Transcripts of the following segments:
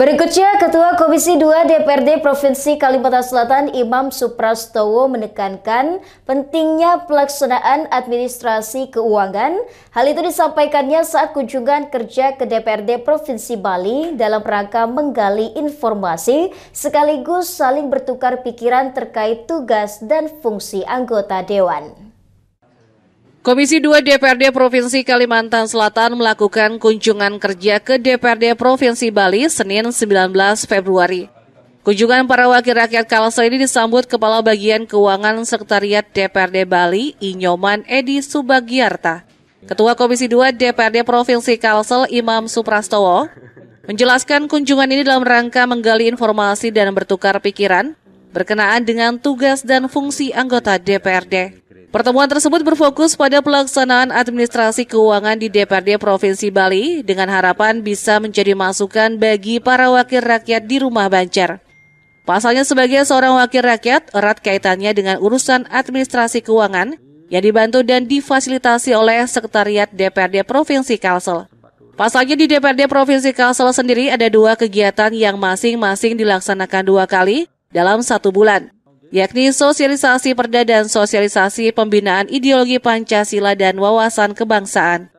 Berikutnya, Ketua Komisi 2 DPRD Provinsi Kalimantan Selatan Imam Suprastowo menekankan pentingnya pelaksanaan administrasi keuangan. Hal itu disampaikannya saat kunjungan kerja ke DPRD Provinsi Bali dalam rangka menggali informasi sekaligus saling bertukar pikiran terkait tugas dan fungsi anggota Dewan. Komisi 2 DPRD Provinsi Kalimantan Selatan melakukan kunjungan kerja ke DPRD Provinsi Bali Senin 19 Februari. Kunjungan para wakil rakyat Kalsel ini disambut Kepala Bagian Keuangan Sekretariat DPRD Bali, Inyoman Edi Subagiarta. Ketua Komisi 2 DPRD Provinsi Kalsel, Imam Suprastowo, menjelaskan kunjungan ini dalam rangka menggali informasi dan bertukar pikiran berkenaan dengan tugas dan fungsi anggota DPRD. Pertemuan tersebut berfokus pada pelaksanaan administrasi keuangan di DPRD Provinsi Bali dengan harapan bisa menjadi masukan bagi para wakil rakyat di rumah banjar. Pasalnya sebagai seorang wakil rakyat, erat kaitannya dengan urusan administrasi keuangan yang dibantu dan difasilitasi oleh Sekretariat DPRD Provinsi Kalsel. Pasalnya di DPRD Provinsi Kalsel sendiri ada dua kegiatan yang masing-masing dilaksanakan dua kali dalam satu bulan yakni sosialisasi perda dan sosialisasi pembinaan ideologi Pancasila dan wawasan kebangsaan.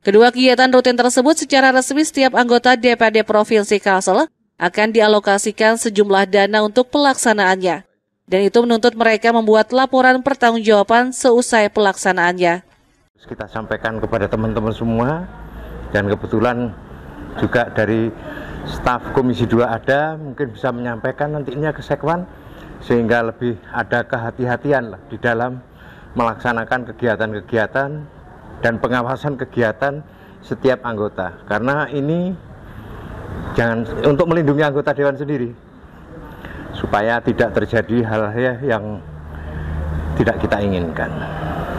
Kedua kegiatan rutin tersebut secara resmi setiap anggota DPD Provinsi Kalsel akan dialokasikan sejumlah dana untuk pelaksanaannya. Dan itu menuntut mereka membuat laporan pertanggungjawaban seusai pelaksanaannya. Kita sampaikan kepada teman-teman semua dan kebetulan juga dari staf Komisi 2 ada mungkin bisa menyampaikan nantinya ke Sekwan sehingga lebih ada kehati-hatian lah di dalam melaksanakan kegiatan-kegiatan dan pengawasan kegiatan setiap anggota karena ini jangan untuk melindungi anggota dewan sendiri supaya tidak terjadi hal-hal yang tidak kita inginkan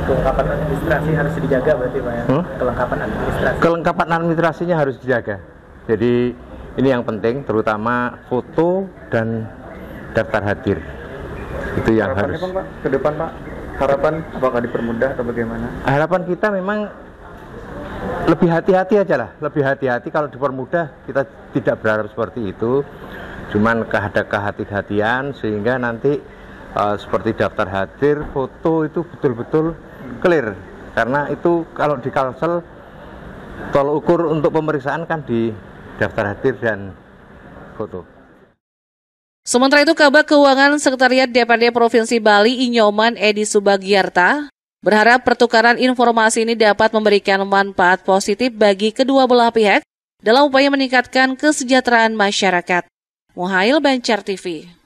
kelengkapan administrasi harus dijaga berarti Pak ya? Hmm? Kelengkapan administrasi. Kelengkapan administrasinya harus dijaga. Jadi ini yang penting terutama foto dan daftar hadir itu yang harus ke depan pak harapan apakah dipermudah atau bagaimana harapan kita memang lebih hati-hati aja lah lebih hati-hati kalau dipermudah kita tidak berharap seperti itu cuman ada kehati-hatian sehingga nanti uh, seperti daftar hadir foto itu betul-betul clear karena itu kalau di kalsel tol ukur untuk pemeriksaan kan di daftar hadir dan foto Sementara itu Kabak Keuangan Sekretariat DPRD Provinsi Bali Inyoman Edi Subagiarta berharap pertukaran informasi ini dapat memberikan manfaat positif bagi kedua belah pihak dalam upaya meningkatkan kesejahteraan masyarakat. Muhail Bancar TV